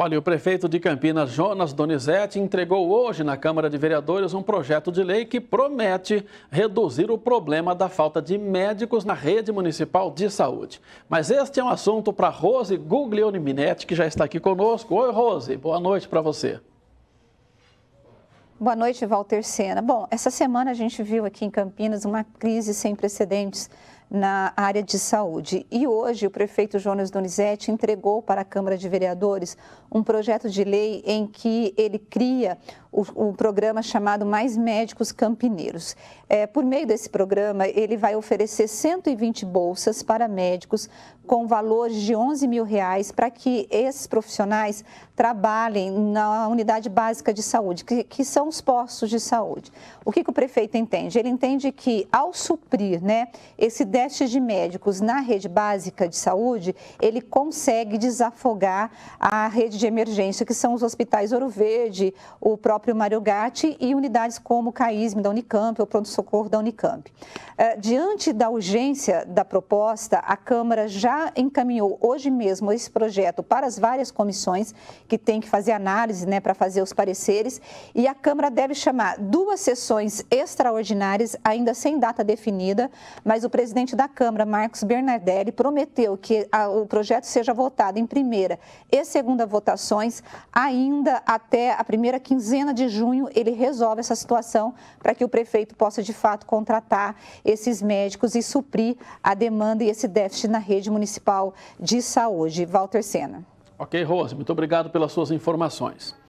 Olha, o prefeito de Campinas, Jonas Donizete, entregou hoje na Câmara de Vereadores um projeto de lei que promete reduzir o problema da falta de médicos na rede municipal de saúde. Mas este é um assunto para Rose Guglione Minetti, que já está aqui conosco. Oi, Rose, boa noite para você. Boa noite, Walter Sena. Bom, essa semana a gente viu aqui em Campinas uma crise sem precedentes na área de saúde. E hoje o prefeito Jonas Donizete entregou para a Câmara de Vereadores um projeto de lei em que ele cria o, o programa chamado Mais Médicos Campineiros. É, por meio desse programa, ele vai oferecer 120 bolsas para médicos com valores de 11 mil reais para que esses profissionais trabalhem na unidade básica de saúde, que, que são os postos de saúde. O que, que o prefeito entende? Ele entende que ao suprir né, esse testes de médicos na rede básica de saúde, ele consegue desafogar a rede de emergência, que são os hospitais Ouro Verde, o próprio Mário Gatti e unidades como o CAISM da Unicamp, o pronto-socorro da Unicamp. Eh, diante da urgência da proposta, a Câmara já encaminhou hoje mesmo esse projeto para as várias comissões que tem que fazer análise né, para fazer os pareceres e a Câmara deve chamar duas sessões extraordinárias, ainda sem data definida, mas o presidente presidente da Câmara, Marcos Bernardelli, prometeu que a, o projeto seja votado em primeira e segunda votações, ainda até a primeira quinzena de junho, ele resolve essa situação para que o prefeito possa, de fato, contratar esses médicos e suprir a demanda e esse déficit na rede municipal de saúde. Walter Sena. Ok, Rose, muito obrigado pelas suas informações.